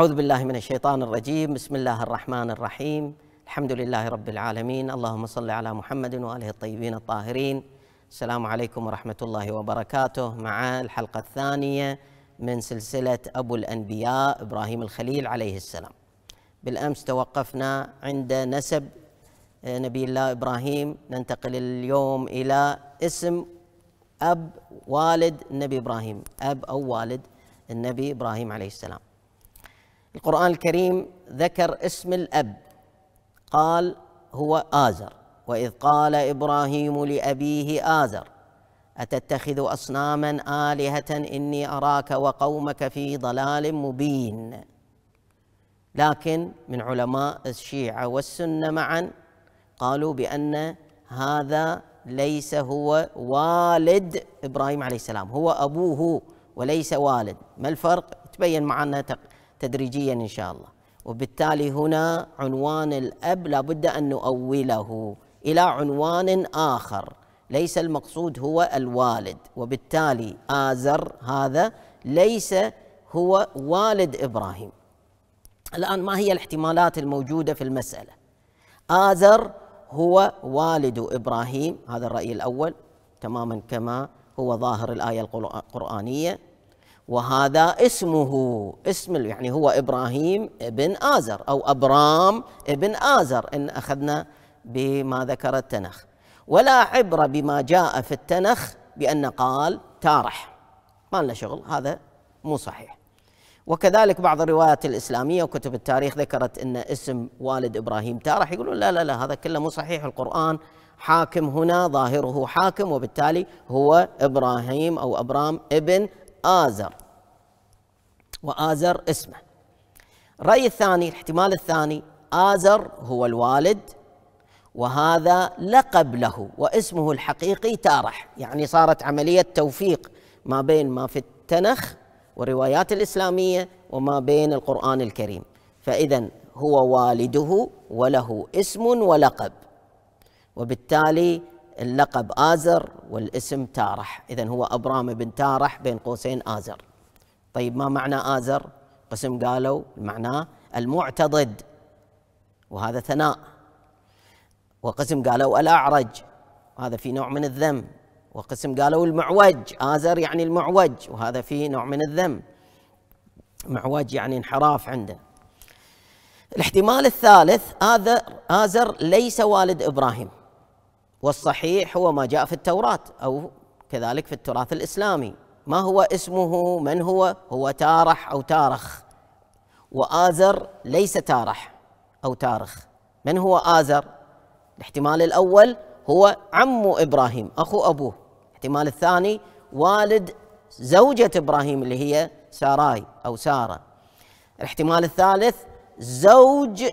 أعوذ بالله من الشيطان الرجيم بسم الله الرحمن الرحيم الحمد لله رب العالمين اللهم صل على محمد وآله الطيبين الطاهرين السلام عليكم ورحمة الله وبركاته مع الحلقة الثانية من سلسلة أبو الأنبياء إبراهيم الخليل عليه السلام بالأمس توقفنا عند نسب آه، نبي الله إبراهيم ننتقل اليوم إلى اسم أب والد النبي إبراهيم أب أو والد النبي إبراهيم عليه السلام القرآن الكريم ذكر اسم الأب قال هو آزر وإذ قال إبراهيم لأبيه آزر أتتخذ أصناما آلهة إني أراك وقومك في ضلال مبين لكن من علماء الشيعة والسنة معا قالوا بأن هذا ليس هو والد إبراهيم عليه السلام هو أبوه وليس والد ما الفرق؟ تبين معنا تدريجيا إن شاء الله وبالتالي هنا عنوان الأب لابد أن نؤوله إلى عنوان آخر ليس المقصود هو الوالد وبالتالي آزر هذا ليس هو والد إبراهيم الآن ما هي الاحتمالات الموجودة في المسألة آزر هو والد إبراهيم هذا الرأي الأول تماما كما هو ظاهر الآية القرآنية وهذا اسمه اسم يعني هو ابراهيم ابن ازر او ابرام ابن ازر ان اخذنا بما ذكر التنخ ولا عبره بما جاء في التنخ بان قال تارح ما لنا شغل هذا مو صحيح وكذلك بعض الروايات الاسلاميه وكتب التاريخ ذكرت ان اسم والد ابراهيم تارح يقولون لا لا لا هذا كله مو صحيح القران حاكم هنا ظاهره حاكم وبالتالي هو ابراهيم او ابرام ابن ازر وآزر اسمه الرأي الثاني الاحتمال الثاني آزر هو الوالد وهذا لقب له واسمه الحقيقي تارح يعني صارت عملية توفيق ما بين ما في التنخ والروايات الإسلامية وما بين القرآن الكريم فإذا هو والده وله اسم ولقب وبالتالي اللقب آزر والاسم تارح إذا هو أبرام بن تارح بين قوسين آزر طيب ما معنى آزر قسم قالوا معناه المعتضد وهذا ثناء وقسم قالوا الأعرج وهذا في نوع من الذم وقسم قالوا المعوج آزر يعني المعوج وهذا في نوع من الذم معوج يعني انحراف عنده الاحتمال الثالث آذر, آزر ليس والد إبراهيم والصحيح هو ما جاء في التوراة أو كذلك في التراث الإسلامي ما هو اسمه من هو هو تارح أو تارخ وآزر ليس تارح أو تارخ من هو آزر الاحتمال الأول هو عم إبراهيم أخو أبوه الاحتمال الثاني والد زوجة إبراهيم اللي هي ساراي أو سارة الاحتمال الثالث زوج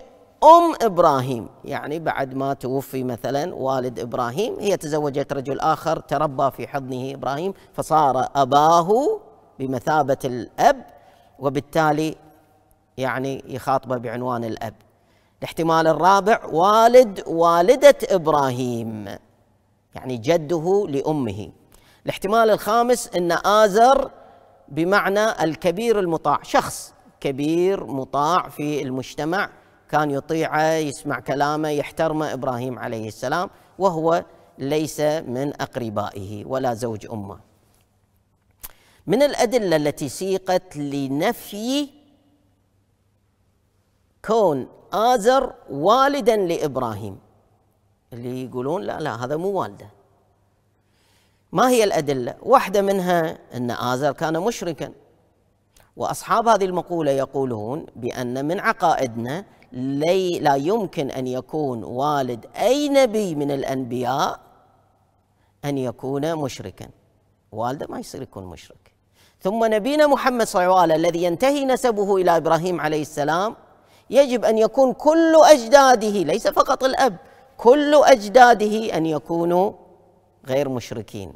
أم إبراهيم يعني بعد ما توفي مثلا والد إبراهيم هي تزوجت رجل آخر تربى في حضنه إبراهيم فصار أباه بمثابة الأب وبالتالي يعني يخاطبه بعنوان الأب الاحتمال الرابع والد والدة إبراهيم يعني جده لأمه الاحتمال الخامس أن آزر بمعنى الكبير المطاع شخص كبير مطاع في المجتمع كان يطيعه يسمع كلامه يحترمه إبراهيم عليه السلام وهو ليس من أقربائه ولا زوج أمه من الأدلة التي سيقت لنفي كون آزر والدا لإبراهيم اللي يقولون لا لا هذا مو والده ما هي الأدلة؟ واحدة منها أن آزر كان مشركا وأصحاب هذه المقولة يقولون بأن من عقائدنا لي لا يمكن ان يكون والد اي نبي من الانبياء ان يكون مشركا والده ما يصير يكون مشرك ثم نبينا محمد صلى الله عليه وسلم الذي ينتهي نسبه الى ابراهيم عليه السلام يجب ان يكون كل اجداده ليس فقط الاب كل اجداده ان يكونوا غير مشركين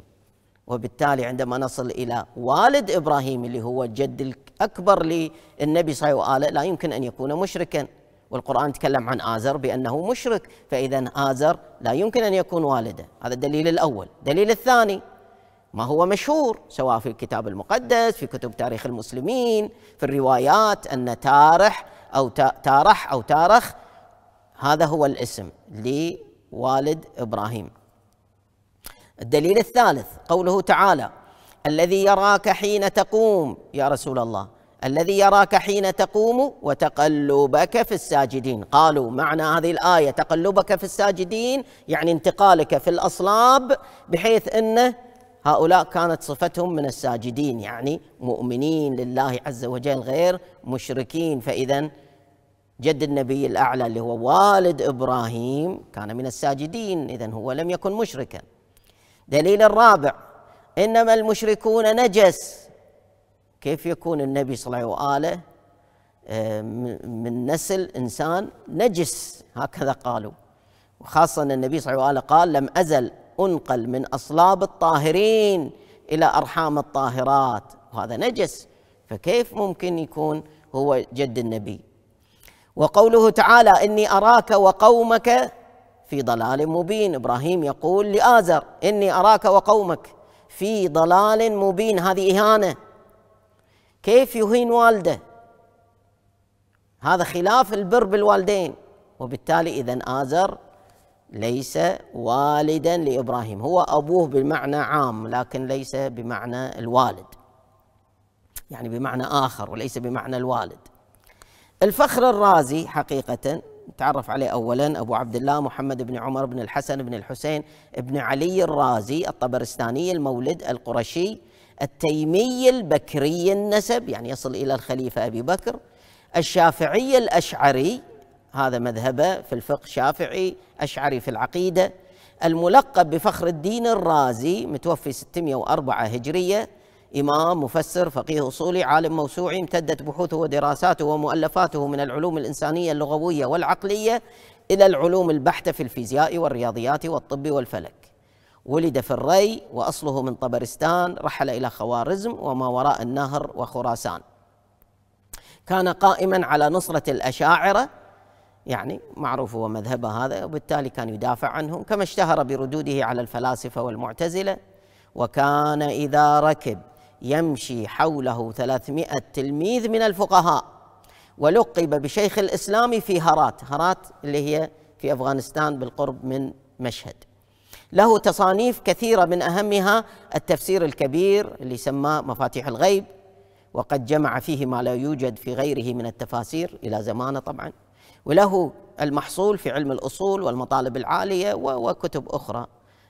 وبالتالي عندما نصل الى والد ابراهيم اللي هو الجد الاكبر للنبي صلى الله عليه وسلم لا يمكن ان يكون مشركا والقرآن تكلم عن آزر بأنه مشرك فإذا آزر لا يمكن أن يكون والده هذا الدليل الأول دليل الثاني ما هو مشهور سواء في الكتاب المقدس في كتب تاريخ المسلمين في الروايات أن تارح أو تارح أو تارخ هذا هو الاسم لوالد إبراهيم الدليل الثالث قوله تعالى الذي يراك حين تقوم يا رسول الله الذي يراك حين تقوم وتقلبك في الساجدين قالوا معنى هذه الآية تقلبك في الساجدين يعني انتقالك في الأصلاب بحيث أن هؤلاء كانت صفتهم من الساجدين يعني مؤمنين لله عز وجل غير مشركين فإذا جد النبي الأعلى اللي هو والد إبراهيم كان من الساجدين إذا هو لم يكن مشركا دليل الرابع إنما المشركون نجس كيف يكون النبي صلى الله عليه وآله آه، من نسل إنسان نجس هكذا قالوا وخاصة أن النبي صلى الله عليه وآله قال لم أزل أنقل من أصلاب الطاهرين إلى أرحام الطاهرات وهذا نجس فكيف ممكن يكون هو جد النبي وقوله تعالى إني أراك وقومك في ضلال مبين إبراهيم يقول لآزر إني أراك وقومك في ضلال مبين هذه إهانة كيف يهين والده هذا خلاف البر بالوالدين وبالتالي إذا آزر ليس والدا لإبراهيم هو أبوه بمعنى عام لكن ليس بمعنى الوالد يعني بمعنى آخر وليس بمعنى الوالد الفخر الرازي حقيقة تعرف عليه أولا أبو عبد الله محمد بن عمر بن الحسن بن الحسين بن علي الرازي الطبرستاني المولد القرشي التيمي البكري النسب يعني يصل إلى الخليفة أبي بكر الشافعي الأشعري هذا مذهبه في الفقه شافعي أشعري في العقيدة الملقب بفخر الدين الرازي متوفي 604 هجرية إمام مفسر فقيه أصولي عالم موسوعي امتدت بحوثه ودراساته ومؤلفاته من العلوم الإنسانية اللغوية والعقلية إلى العلوم البحتة في الفيزياء والرياضيات والطب والفلك ولد في الري وأصله من طبرستان رحل إلى خوارزم وما وراء النهر وخراسان كان قائما على نصرة الأشاعرة يعني معروف هو مذهبه هذا وبالتالي كان يدافع عنهم كما اشتهر بردوده على الفلاسفة والمعتزلة وكان إذا ركب يمشي حوله 300 تلميذ من الفقهاء ولقب بشيخ الإسلام في هرات هرات اللي هي في أفغانستان بالقرب من مشهد له تصانيف كثيرة من أهمها التفسير الكبير اللي سماه مفاتيح الغيب وقد جمع فيه ما لا يوجد في غيره من التفاسير إلى زمانه طبعا وله المحصول في علم الأصول والمطالب العالية وكتب أخرى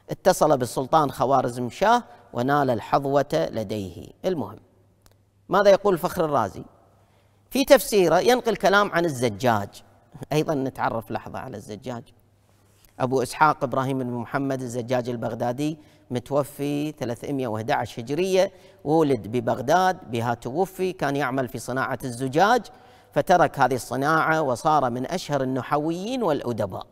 اتصل بالسلطان خوارزم شاه ونال الحظوة لديه المهم ماذا يقول فخر الرازي في تفسيره ينقل كلام عن الزجاج أيضا نتعرف لحظة على الزجاج أبو إسحاق إبراهيم بن محمد الزجاج البغدادي متوفي 311 هجرية ولد ببغداد بها توفي كان يعمل في صناعة الزجاج فترك هذه الصناعة وصار من أشهر النحويين والأدباء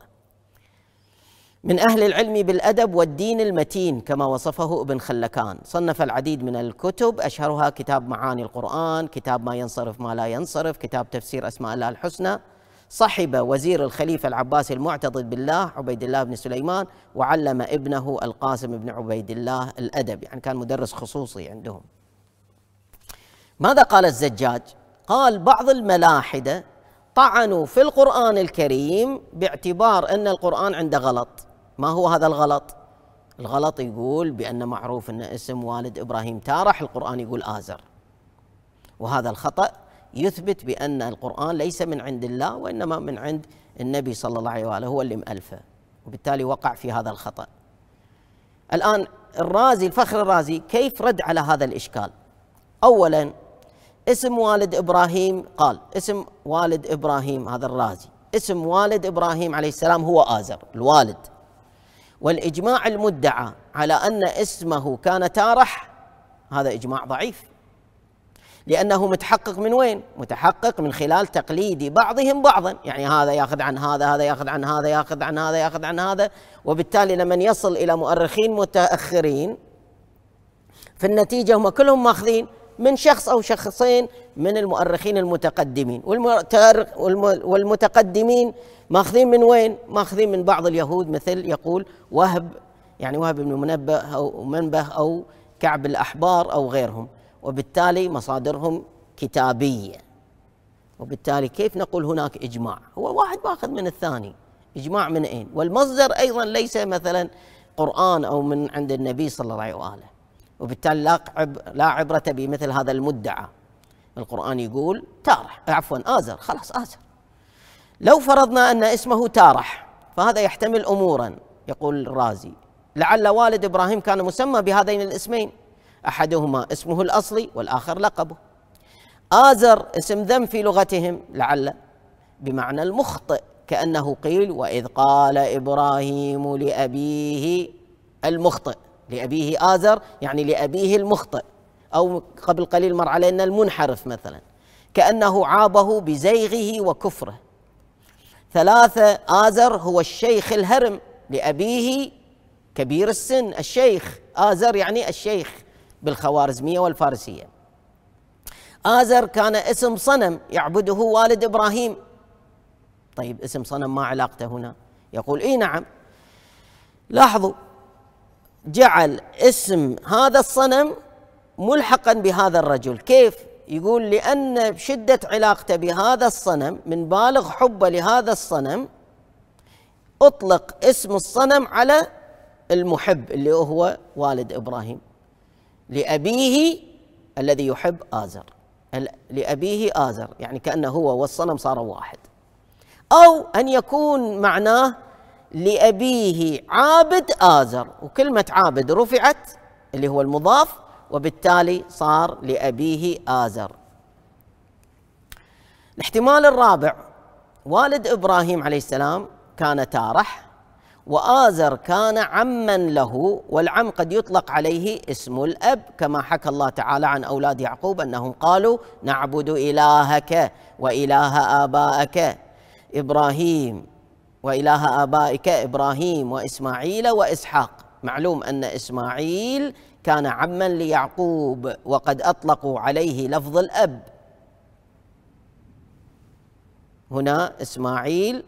من أهل العلم بالأدب والدين المتين كما وصفه ابن خلكان صنف العديد من الكتب أشهرها كتاب معاني القرآن كتاب ما ينصرف ما لا ينصرف كتاب تفسير أسماء الله الحسنى صحب وزير الخليفة العباسي المعتضد بالله عبيد الله بن سليمان وعلم ابنه القاسم بن عبيد الله الأدب يعني كان مدرس خصوصي عندهم ماذا قال الزجاج؟ قال بعض الملاحدة طعنوا في القرآن الكريم باعتبار أن القرآن عنده غلط ما هو هذا الغلط؟ الغلط يقول بأن معروف أن اسم والد إبراهيم تارح القرآن يقول آزر وهذا الخطأ يثبت بأن القرآن ليس من عند الله وإنما من عند النبي صلى الله عليه وآله هو اللي مألفه وبالتالي وقع في هذا الخطأ الآن الرازي الفخر الرازي كيف رد على هذا الإشكال أولا اسم والد إبراهيم قال اسم والد إبراهيم هذا الرازي اسم والد إبراهيم عليه السلام هو آزر الوالد والإجماع المدعى على أن اسمه كان تارح هذا إجماع ضعيف لأنه متحقق من وين؟ متحقق من خلال تقليد بعضهم بعضا يعني هذا يأخذ عن هذا هذا يأخذ عن هذا يأخذ عن هذا يأخذ عن هذا وبالتالي لمن يصل إلى مؤرخين متأخرين في النتيجة هم كلهم ماخذين من شخص أو شخصين من المؤرخين المتقدمين والمتقدمين ماخذين من وين؟ ماخذين من بعض اليهود مثل يقول وهب يعني وهب بن منبه أو منبه أو كعب الأحبار أو غيرهم وبالتالي مصادرهم كتابيه وبالتالي كيف نقول هناك اجماع؟ هو واحد ماخذ من الثاني اجماع من اين؟ والمصدر ايضا ليس مثلا قران او من عند النبي صلى الله عليه واله وبالتالي لا لا عبره بمثل هذا المدعى القران يقول تارح عفوا ازر خلاص ازر لو فرضنا ان اسمه تارح فهذا يحتمل امورا يقول الرازي لعل والد ابراهيم كان مسمى بهذين الاسمين أحدهما اسمه الأصلي والآخر لقبه آزر اسم ذم في لغتهم لعل بمعنى المخطئ كأنه قيل وإذ قال إبراهيم لأبيه المخطئ لأبيه آزر يعني لأبيه المخطئ أو قبل قليل مر علينا المنحرف مثلا كأنه عابه بزيغه وكفره ثلاثة آزر هو الشيخ الهرم لأبيه كبير السن الشيخ آزر يعني الشيخ بالخوارزمية والفارسية آزر كان اسم صنم يعبده والد إبراهيم طيب اسم صنم ما علاقته هنا يقول إي نعم لاحظوا جعل اسم هذا الصنم ملحقا بهذا الرجل كيف يقول لأن شدة علاقته بهذا الصنم من بالغ حبه لهذا الصنم أطلق اسم الصنم على المحب اللي هو والد إبراهيم لأبيه الذي يحب آزر لأبيه آزر يعني كأنه هو والصنم صار واحد أو أن يكون معناه لأبيه عابد آزر وكلمة عابد رفعت اللي هو المضاف وبالتالي صار لأبيه آزر الاحتمال الرابع والد إبراهيم عليه السلام كان تارح وآزر كان عما له والعم قد يطلق عليه اسم الأب كما حكى الله تعالى عن أولاد يعقوب أنهم قالوا نعبد إلهك وإله آبائك إبراهيم وإله آبائك إبراهيم وإسماعيل وإسحاق معلوم أن إسماعيل كان عما ليعقوب وقد أطلقوا عليه لفظ الأب هنا إسماعيل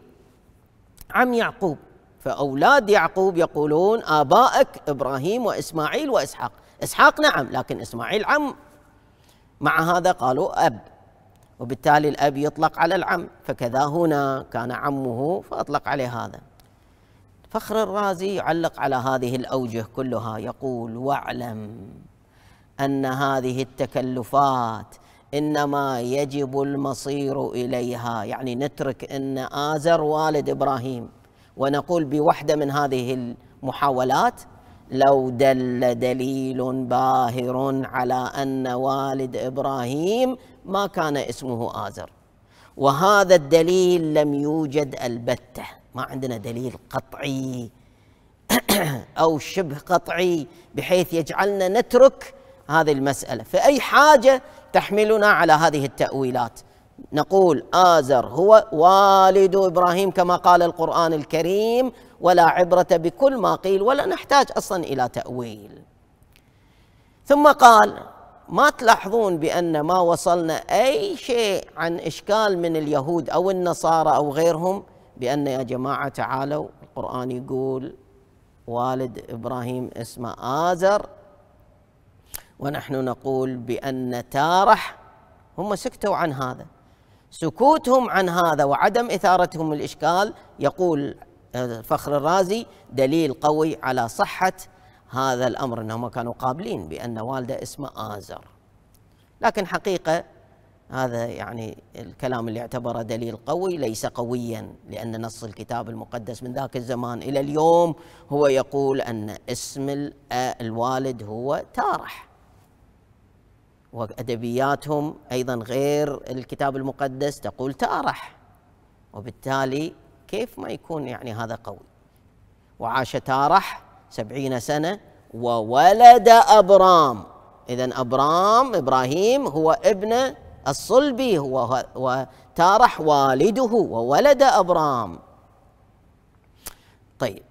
عم يعقوب فأولاد يعقوب يقولون آبائك إبراهيم وإسماعيل وإسحاق إسحاق نعم لكن إسماعيل عم مع هذا قالوا أب وبالتالي الأب يطلق على العم فكذا هنا كان عمه فأطلق عليه هذا فخر الرازي يعلق على هذه الأوجه كلها يقول واعلم أن هذه التكلفات إنما يجب المصير إليها يعني نترك أن آزر والد إبراهيم ونقول بوحده من هذه المحاولات لو دل دليل باهر على ان والد ابراهيم ما كان اسمه ازر وهذا الدليل لم يوجد البته ما عندنا دليل قطعي او شبه قطعي بحيث يجعلنا نترك هذه المساله فاي حاجه تحملنا على هذه التاويلات نقول آزر هو والد إبراهيم كما قال القرآن الكريم ولا عبرة بكل ما قيل ولا نحتاج أصلا إلى تأويل ثم قال ما تلاحظون بأن ما وصلنا أي شيء عن إشكال من اليهود أو النصارى أو غيرهم بأن يا جماعة تعالوا القرآن يقول والد إبراهيم اسمه آزر ونحن نقول بأن تارح هم سكتوا عن هذا سكوتهم عن هذا وعدم اثارتهم الاشكال يقول آه، فخر الرازي دليل قوي على صحه هذا الامر انهم كانوا قابلين بان والده اسمه ازر لكن حقيقه هذا يعني الكلام اللي اعتبره دليل قوي ليس قويا لان نص الكتاب المقدس من ذاك الزمان الى اليوم هو يقول ان اسم آه، الوالد هو تارح وادبياتهم ايضا غير الكتاب المقدس تقول تارح وبالتالي كيف ما يكون يعني هذا قوي وعاش تارح سبعين سنة وولد أبرام إذا أبرام إبراهيم هو ابن الصلبي هو وتارح والده وولد أبرام طيب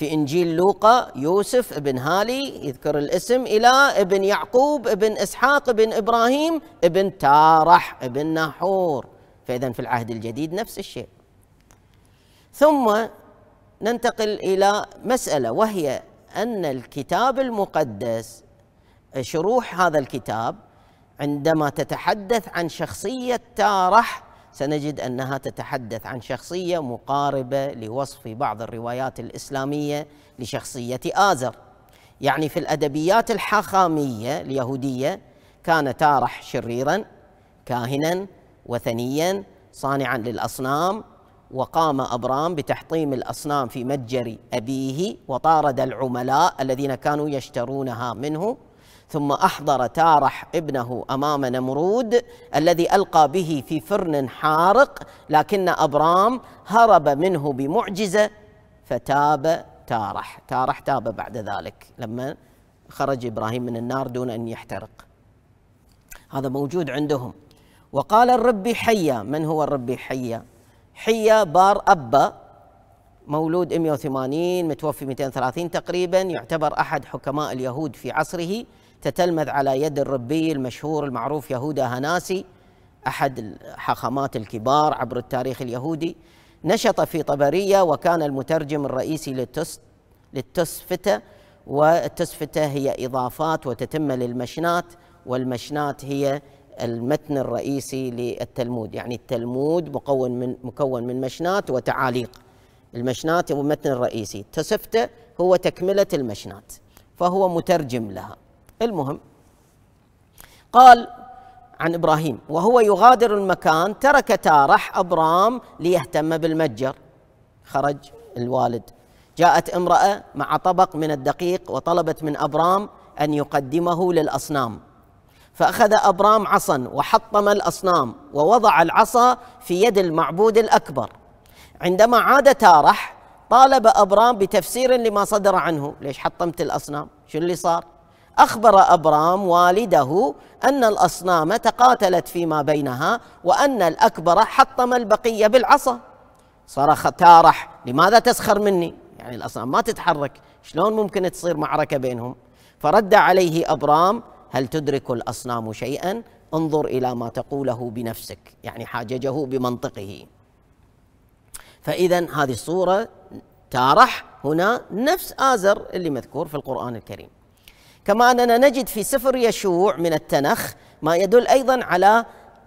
في إنجيل لوقا يوسف ابن هالي يذكر الاسم إلى ابن يعقوب ابن إسحاق ابن إبراهيم ابن تارح ابن ناحور فإذا في العهد الجديد نفس الشيء ثم ننتقل إلى مسألة وهي أن الكتاب المقدس شروح هذا الكتاب عندما تتحدث عن شخصية تارح سنجد أنها تتحدث عن شخصية مقاربة لوصف بعض الروايات الإسلامية لشخصية آزر يعني في الأدبيات الحاخامية اليهودية كان تارح شريرا كاهنا وثنيا صانعا للأصنام وقام أبرام بتحطيم الأصنام في متجر أبيه وطارد العملاء الذين كانوا يشترونها منه ثم احضر تارح ابنه امام نمرود الذي القى به في فرن حارق لكن ابرام هرب منه بمعجزه فتاب تارح، تارح تاب بعد ذلك لما خرج ابراهيم من النار دون ان يحترق. هذا موجود عندهم. وقال الرب حيا، من هو الرب حيا؟ حيا بار أبا مولود 180 متوفي 230 تقريبا يعتبر أحد حكماء اليهود في عصره تتلمذ على يد الربي المشهور المعروف يهودا هناسي أحد الحاخامات الكبار عبر التاريخ اليهودي نشط في طبرية وكان المترجم الرئيسي للتسفتة والتسفتة هي إضافات وتتمة للمشنات والمشنات هي المتن الرئيسي للتلمود يعني التلمود مكون من مكون من مشنات وتعاليق المشنات هو المتن الرئيسي التسفتة هو تكملة المشنات فهو مترجم لها المهم قال عن ابراهيم وهو يغادر المكان ترك تارح ابرام ليهتم بالمتجر خرج الوالد جاءت امراه مع طبق من الدقيق وطلبت من ابرام ان يقدمه للاصنام فاخذ ابرام عصا وحطم الاصنام ووضع العصا في يد المعبود الاكبر عندما عاد تارح طالب ابرام بتفسير لما صدر عنه ليش حطمت الاصنام شو اللي صار أخبر أبرام والده أن الأصنام تقاتلت فيما بينها وأن الأكبر حطم البقية بالعصا صرخ تارح لماذا تسخر مني يعني الأصنام ما تتحرك شلون ممكن تصير معركة بينهم فرد عليه أبرام هل تدرك الأصنام شيئا انظر إلى ما تقوله بنفسك يعني حاججه بمنطقه فإذا هذه الصورة تارح هنا نفس آزر اللي مذكور في القرآن الكريم كما أننا نجد في سفر يشوع من التنخ ما يدل أيضا على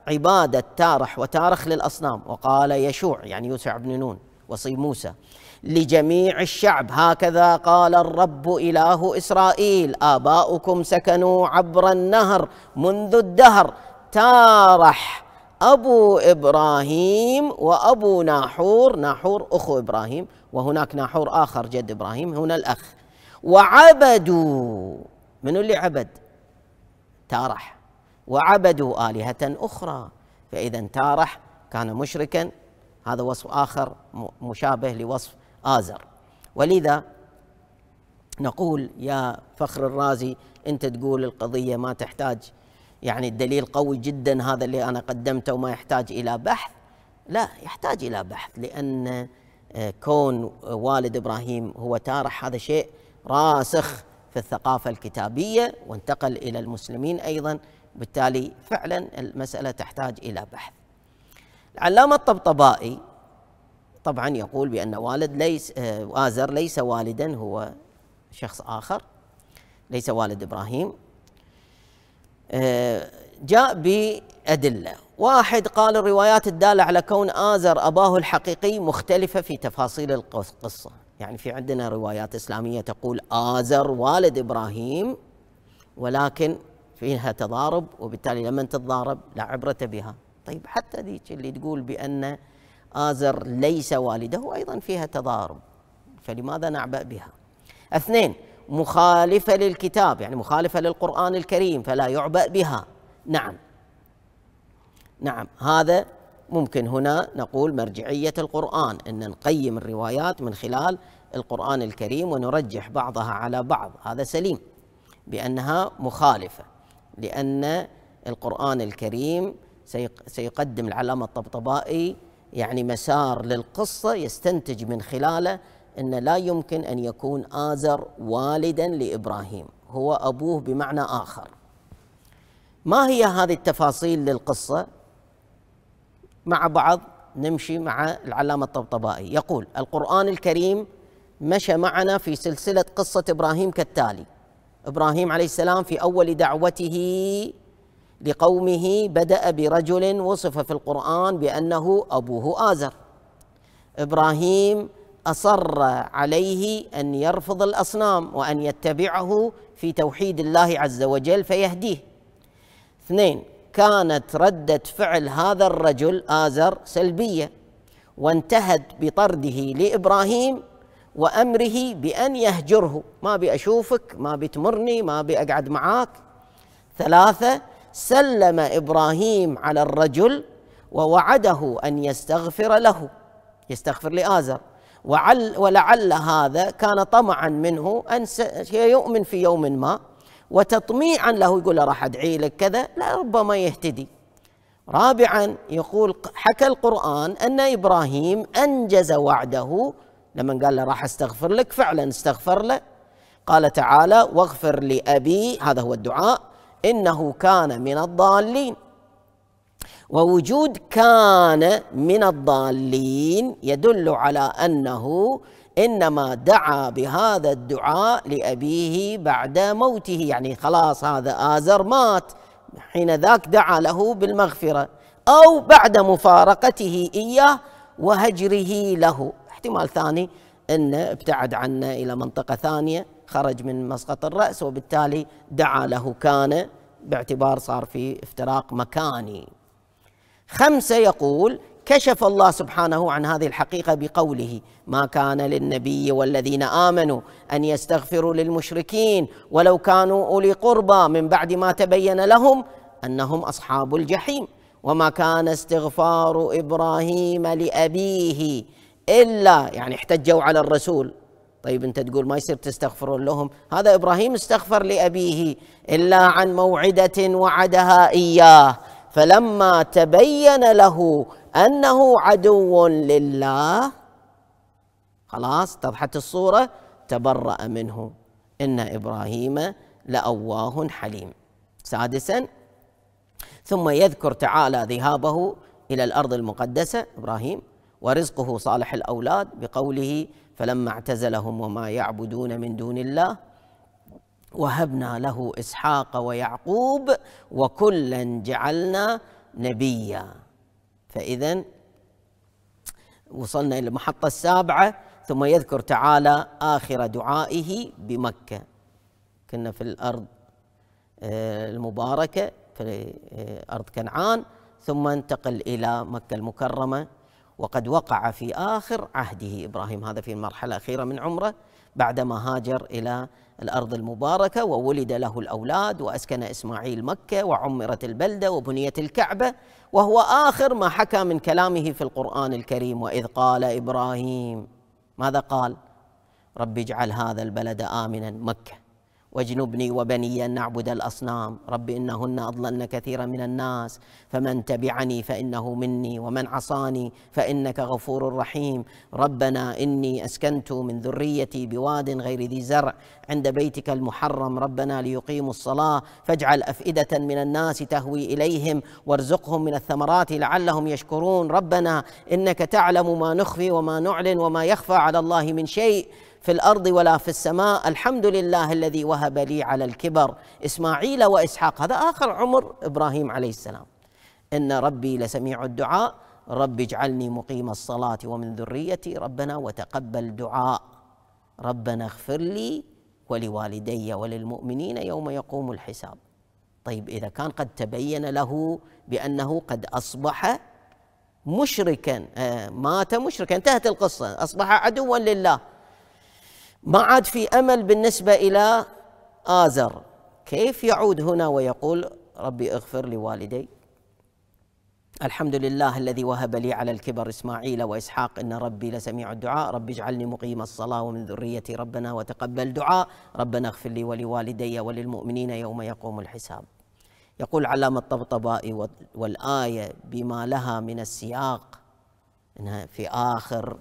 عبادة تارح وتارخ للأصنام وقال يشوع يعني يوسع بن نون وصي موسى لجميع الشعب هكذا قال الرب إله إسرائيل آباؤكم سكنوا عبر النهر منذ الدهر تارح أبو إبراهيم وأبو ناحور ناحور أخو إبراهيم وهناك ناحور آخر جد إبراهيم هنا الأخ وعبدوا من اللي عبد تارح وعبدوا آلهة أخرى فإذا تارح كان مشركا هذا وصف آخر مشابه لوصف آزر ولذا نقول يا فخر الرازي أنت تقول القضية ما تحتاج يعني الدليل قوي جدا هذا اللي أنا قدمته وما يحتاج إلى بحث لا يحتاج إلى بحث لأن آه، كون والد إبراهيم هو تارح هذا شيء راسخ في الثقافة الكتابية وانتقل إلى المسلمين أيضا بالتالي فعلا المسألة تحتاج إلى بحث العلامة الطبطبائي طبعا يقول بأن والد ليس آه، آزر ليس والدا هو شخص آخر ليس والد إبراهيم آه، جاء بأدلة واحد قال الروايات الدالة على كون آزر أباه الحقيقي مختلفة في تفاصيل القصة يعني في عندنا روايات إسلامية تقول آزر والد إبراهيم ولكن فيها تضارب وبالتالي لما تتضارب لا عبرة بها طيب حتى ذيك اللي تقول بأن آزر ليس والده أيضا فيها تضارب فلماذا نعبأ بها اثنين مخالفة للكتاب يعني مخالفة للقرآن الكريم فلا يعبأ بها نعم نعم هذا ممكن هنا نقول مرجعية القرآن أن نقيم الروايات من خلال القرآن الكريم ونرجح بعضها على بعض هذا سليم بأنها مخالفة لأن القرآن الكريم سيقدم العلامة الطبطبائي يعني مسار للقصة يستنتج من خلاله أن لا يمكن أن يكون آزر والدا لإبراهيم هو أبوه بمعنى آخر ما هي هذه التفاصيل للقصة؟ مع بعض نمشي مع العلامة الطبطبائي يقول القرآن الكريم مشى معنا في سلسلة قصة إبراهيم كالتالي إبراهيم عليه السلام في أول دعوته لقومه بدأ برجل وصف في القرآن بأنه أبوه آزر إبراهيم أصر عليه أن يرفض الأصنام وأن يتبعه في توحيد الله عز وجل فيهديه اثنين كانت ردة فعل هذا الرجل آزر سلبية وانتهت بطرده لإبراهيم وأمره بأن يهجره ما بأشوفك ما بتمرني ما بأقعد معاك ثلاثة سلم إبراهيم على الرجل ووعده أن يستغفر له يستغفر لآزر وعل ولعل هذا كان طمعا منه أن يؤمن في يوم ما وتطميعا له يقول له راح ادعي لك كذا لا ربما يهتدي رابعا يقول حكى القرآن أن إبراهيم أنجز وعده لما قال له راح استغفر لك فعلا استغفر له قال تعالى واغفر لأبي هذا هو الدعاء إنه كان من الضالين ووجود كان من الضالين يدل على أنه إنما دعا بهذا الدعاء لأبيه بعد موته يعني خلاص هذا آزر مات حين ذاك دعا له بالمغفرة أو بعد مفارقته إياه وهجره له احتمال ثاني أن ابتعد عنه إلى منطقة ثانية خرج من مسقط الرأس وبالتالي دعا له كان باعتبار صار في افتراق مكاني خمسة يقول كشف الله سبحانه عن هذه الحقيقه بقوله ما كان للنبي والذين امنوا ان يستغفروا للمشركين ولو كانوا اولي قربى من بعد ما تبين لهم انهم اصحاب الجحيم وما كان استغفار ابراهيم لابيه الا يعني احتجوا على الرسول طيب انت تقول ما يصير تستغفرون لهم هذا ابراهيم استغفر لابيه الا عن موعده وعدها اياه فلما تبين له أنه عدو لله خلاص اتضحت الصورة تبرأ منه إن إبراهيم لأواه حليم سادسا ثم يذكر تعالى ذهابه إلى الأرض المقدسة إبراهيم ورزقه صالح الأولاد بقوله فلما اعتزلهم وما يعبدون من دون الله وهبنا له إسحاق ويعقوب وكلا جعلنا نبيا فإذا وصلنا إلى المحطة السابعة ثم يذكر تعالى آخر دعائه بمكة كنا في الأرض آه، المباركة في آه، أرض كنعان ثم انتقل إلى مكة المكرمة وقد وقع في آخر عهده إبراهيم هذا في المرحلة الأخيرة من عمره بعدما هاجر إلى الأرض المباركة وولد له الأولاد وأسكن إسماعيل مكة وعمرت البلدة وبنيت الكعبة وهو آخر ما حكى من كلامه في القرآن الكريم وإذ قال إبراهيم ماذا قال؟ رب اجعل هذا البلد آمنا مكة واجنبني وبني أن نعبد الأصنام رب إنهن أضللن كثيرا من الناس فمن تبعني فإنه مني ومن عصاني فإنك غفور رحيم ربنا إني أسكنت من ذريتي بواد غير ذي زرع عند بيتك المحرم ربنا ليقيموا الصلاة فاجعل أفئدة من الناس تهوي إليهم وارزقهم من الثمرات لعلهم يشكرون ربنا إنك تعلم ما نخفي وما نعلن وما يخفى على الله من شيء في الارض ولا في السماء الحمد لله الذي وهب لي على الكبر اسماعيل واسحاق هذا اخر عمر ابراهيم عليه السلام ان ربي لسميع الدعاء رب اجعلني مقيم الصلاه ومن ذريتي ربنا وتقبل دعاء ربنا اغفر لي ولوالدي وللمؤمنين يوم يقوم الحساب طيب اذا كان قد تبين له بانه قد اصبح مشركا آه، مات مشركا انتهت القصه اصبح عدوا لله ما عاد في امل بالنسبه الى ازر كيف يعود هنا ويقول ربي اغفر لوالدي الحمد لله الذي وهب لي على الكبر اسماعيل واسحاق ان ربي لسميع الدعاء رب اجعلني مقيم الصلاه ومن ذريتي ربنا وتقبل دعاء ربنا اغفر لي ولوالدي وللمؤمنين يوم يقوم الحساب يقول علامة الطبطبائي والآية بما لها من السياق أنها في آخر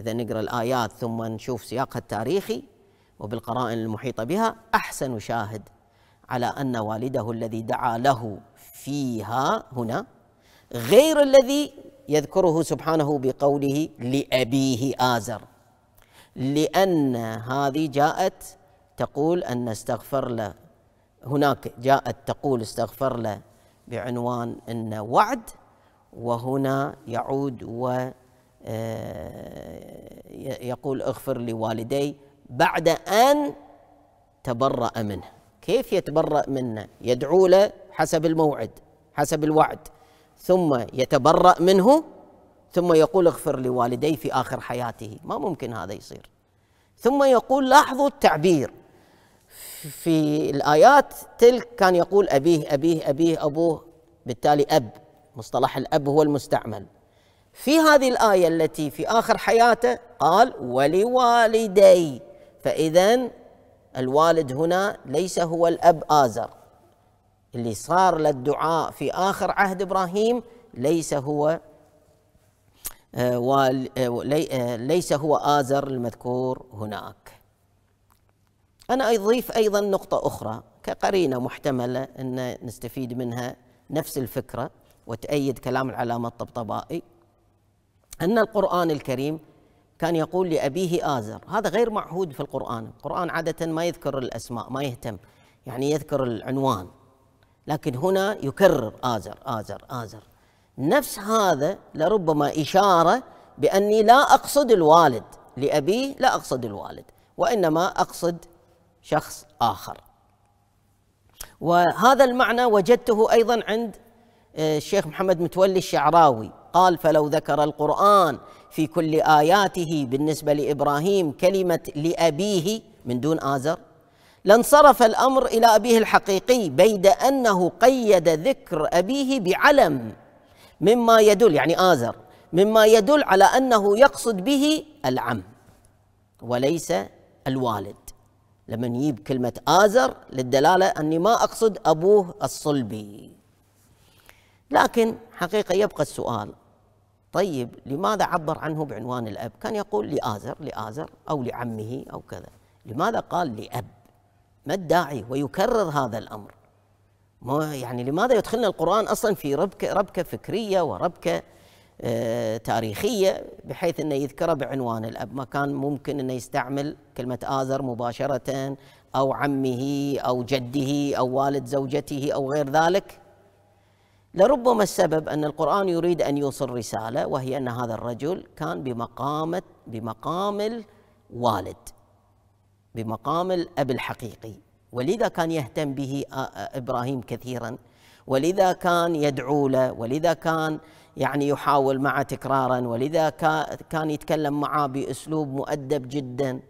إذا نقرأ الآيات ثم نشوف سياقها التاريخي وبالقرائن المحيطة بها أحسن شاهد على أن والده الذي دعا له فيها هنا غير الذي يذكره سبحانه بقوله لأبيه آزر لأن هذه جاءت تقول أن استغفر له هناك جاءت تقول استغفر له بعنوان أن وعد وهنا يعود و آه، يقول اغفر لوالدي بعد أن تبرأ منه كيف يتبرأ منه يدعو له حسب الموعد حسب الوعد ثم يتبرأ منه ثم يقول اغفر لوالدي في آخر حياته ما ممكن هذا يصير ثم يقول لاحظوا التعبير في الآيات تلك كان يقول أبيه أبيه أبيه أبوه بالتالي أب مصطلح الأب هو المستعمل في هذه الآية التي في آخر حياته قال ولوالدي فإذا الوالد هنا ليس هو الأب آزر اللي صار للدعاء في آخر عهد إبراهيم ليس هو آه، آه، آه، ليس هو آزر المذكور هناك أنا أضيف أيضا نقطة أخرى كقرينة محتملة أن نستفيد منها نفس الفكرة وتأيد كلام العلامة الطبطبائي أن القرآن الكريم كان يقول لأبيه آزر هذا غير معهود في القرآن القرآن عادة ما يذكر الأسماء ما يهتم يعني يذكر العنوان لكن هنا يكرر آزر آزر آزر نفس هذا لربما إشارة بأني لا أقصد الوالد لأبيه لا أقصد الوالد وإنما أقصد شخص آخر وهذا المعنى وجدته أيضا عند آه، الشيخ محمد متولي الشعراوي قال فلو ذكر القرآن في كل آياته بالنسبة لإبراهيم كلمة لأبيه من دون آزر لانصرف الأمر إلى أبيه الحقيقي بيد أنه قيد ذكر أبيه بعلم مما يدل يعني آزر مما يدل على أنه يقصد به العم وليس الوالد لما نجيب كلمة آزر للدلالة أني ما أقصد أبوه الصلبي لكن حقيقة يبقى السؤال طيب لماذا عبر عنه بعنوان الأب كان يقول لآزر لآزر أو لعمه أو كذا لماذا قال لأب ما الداعي ويكرر هذا الأمر ما يعني لماذا يدخلنا القرآن أصلا في ربكة, ربكة فكرية وربكة آه تاريخية بحيث أنه يذكره بعنوان الأب ما كان ممكن أنه يستعمل كلمة آزر مباشرة أو عمه أو جده أو والد زوجته أو غير ذلك لربما السبب ان القران يريد ان يوصل رساله وهي ان هذا الرجل كان بمقامه بمقام الوالد بمقام الاب الحقيقي ولذا كان يهتم به ابراهيم كثيرا ولذا كان يدعو له ولذا كان يعني يحاول معه تكرارا ولذا كان يتكلم معه باسلوب مؤدب جدا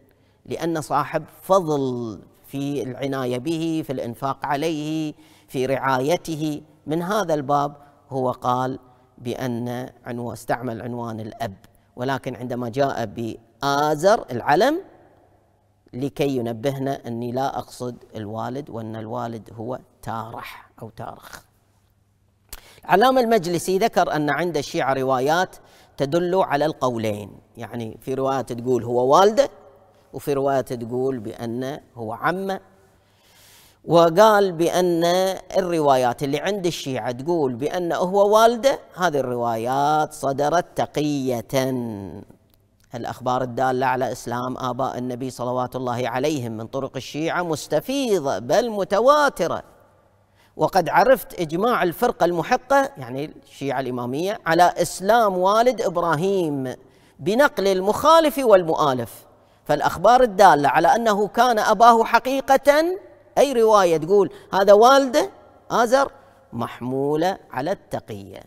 لان صاحب فضل في العنايه به في الانفاق عليه في رعايته من هذا الباب هو قال بأن عنوان استعمل عنوان الأب ولكن عندما جاء بآزر العلم لكي ينبهنا أني لا أقصد الوالد وأن الوالد هو تارح أو تارخ العلامة المجلسي ذكر أن عند الشيعة روايات تدل على القولين يعني في روايات تقول هو والده وفي روايات تقول بأن هو عمه وقال بأن الروايات اللي عند الشيعة تقول بأن هو والده هذه الروايات صدرت تقية الأخبار الدالة على إسلام آباء النبي صلوات الله عليهم من طرق الشيعة مستفيضة بل متواترة وقد عرفت إجماع الفرقة المحقة يعني الشيعة الإمامية على إسلام والد إبراهيم بنقل المخالف والمؤالف فالأخبار الدالة على أنه كان أباه حقيقةً أي رواية تقول هذا والده آزر محمولة على التقية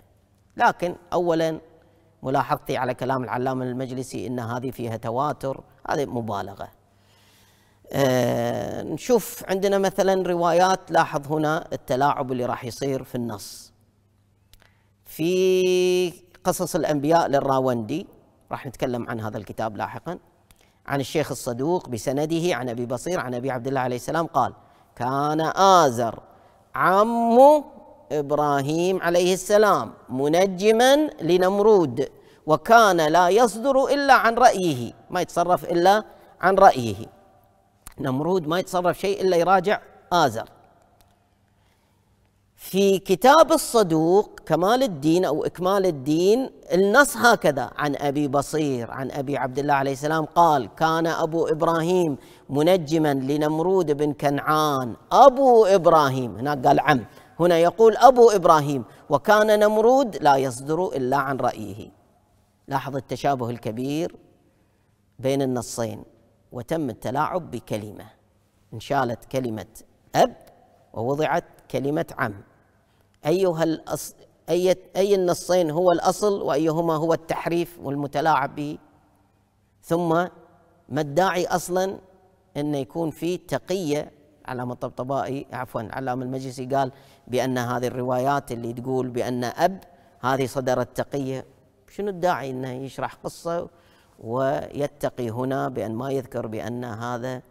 لكن أولا ملاحظتي على كلام العلامة المجلسي أن هذه فيها تواتر هذه مبالغة أه نشوف عندنا مثلا روايات لاحظ هنا التلاعب اللي راح يصير في النص في قصص الأنبياء للراوندي راح نتكلم عن هذا الكتاب لاحقا عن الشيخ الصدوق بسنده عن أبي بصير عن أبي عبد الله عليه السلام قال كان آزر عم إبراهيم عليه السلام منجما لنمرود وكان لا يصدر إلا عن رأيه ما يتصرف إلا عن رأيه نمرود ما يتصرف شيء إلا يراجع آزر في كتاب الصدوق كمال الدين او اكمال الدين النص هكذا عن ابي بصير عن ابي عبد الله عليه السلام قال كان ابو ابراهيم منجما لنمرود بن كنعان ابو ابراهيم هناك قال عم هنا يقول ابو ابراهيم وكان نمرود لا يصدر الا عن رايه لاحظ التشابه الكبير بين النصين وتم التلاعب بكلمه انشالت كلمه اب ووضعت كلمه عم أيها الأصل أي, أي النصين هو الأصل وأيهما هو التحريف والمتلاعب به ثم ما الداعي أصلا أن يكون في تقية علامة الطبطبائي عفوا علامة المجلسي قال بأن هذه الروايات اللي تقول بأن أب هذه صدرت تقية شنو الداعي أنه يشرح قصة ويتقي هنا بأن ما يذكر بأن هذا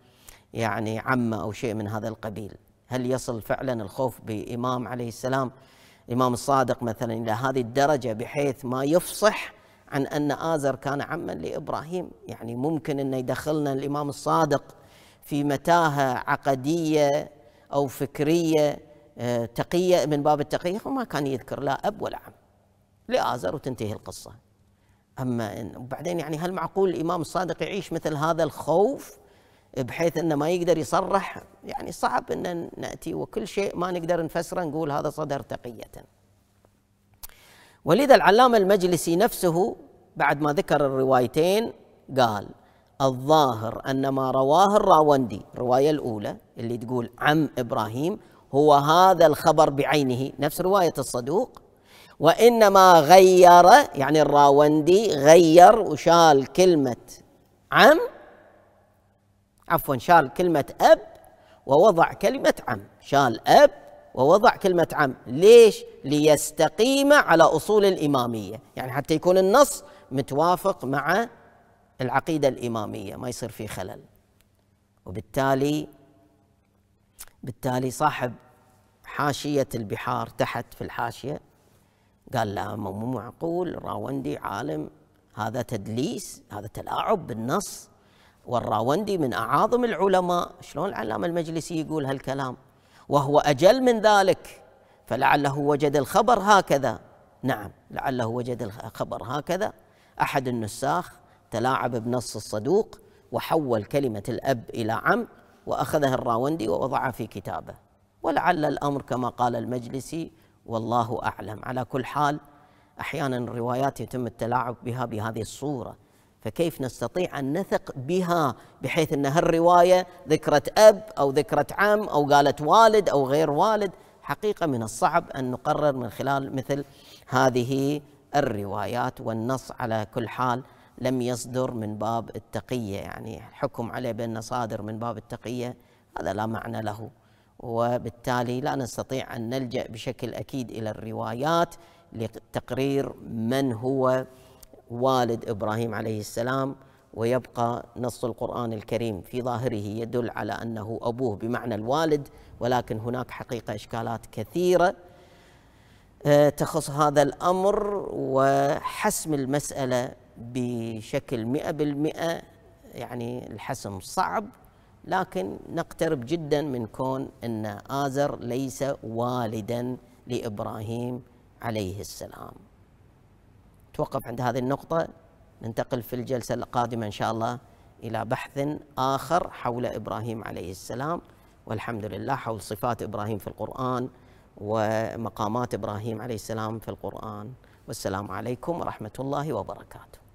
يعني عمه أو شيء من هذا القبيل هل يصل فعلا الخوف بإمام عليه السلام الإمام الصادق مثلا إلى هذه الدرجة بحيث ما يفصح عن أن آزر كان عما لإبراهيم يعني ممكن أن يدخلنا الإمام الصادق في متاهة عقدية أو فكرية آه، تقية من باب التقية وما كان يذكر لا أب ولا عم لآزر وتنتهي القصة أما إن وبعدين يعني هل معقول الإمام الصادق يعيش مثل هذا الخوف بحيث انه ما يقدر يصرح يعني صعب ان ناتي وكل شيء ما نقدر نفسره نقول هذا صدر تقيه. ولذا العلامه المجلسي نفسه بعد ما ذكر الروايتين قال الظاهر ان ما رواه الراوندي الروايه الاولى اللي تقول عم ابراهيم هو هذا الخبر بعينه نفس روايه الصدوق وانما غير يعني الراوندي غير وشال كلمه عم عفوا شال كلمة أب ووضع كلمة عم شال أب ووضع كلمة عم ليش؟ ليستقيم على أصول الإمامية يعني حتى يكون النص متوافق مع العقيدة الإمامية ما يصير فيه خلل وبالتالي بالتالي صاحب حاشية البحار تحت في الحاشية قال لا مو معقول راوندي عالم هذا تدليس هذا تلاعب بالنص والراوندي من أعاظم العلماء شلون العلامة المجلسي يقول هالكلام وهو أجل من ذلك فلعله وجد الخبر هكذا نعم لعله وجد الخبر هكذا أحد النساخ تلاعب بنص الصدوق وحول كلمة الأب إلى عم وأخذها الراوندي ووضعها في كتابه ولعل الأمر كما قال المجلسي والله أعلم على كل حال أحيانا الروايات يتم التلاعب بها بهذه الصورة فكيف نستطيع أن نثق بها بحيث أن هالرواية ذكرت أب أو ذكرت عم أو قالت والد أو غير والد حقيقة من الصعب أن نقرر من خلال مثل هذه الروايات والنص على كل حال لم يصدر من باب التقية يعني حكم عليه بأنه صادر من باب التقية هذا لا معنى له وبالتالي لا نستطيع أن نلجأ بشكل أكيد إلى الروايات لتقرير من هو والد ابراهيم عليه السلام ويبقى نص القران الكريم في ظاهره يدل على انه ابوه بمعنى الوالد ولكن هناك حقيقه اشكالات كثيره آه، تخص هذا الامر وحسم المساله بشكل 100% يعني الحسم صعب لكن نقترب جدا من كون ان ازر ليس والدا لابراهيم عليه السلام نتوقف عند هذه النقطة ننتقل في الجلسة القادمة إن شاء الله إلى بحث آخر حول إبراهيم عليه السلام والحمد لله حول صفات إبراهيم في القرآن ومقامات إبراهيم عليه السلام في القرآن والسلام عليكم ورحمة الله وبركاته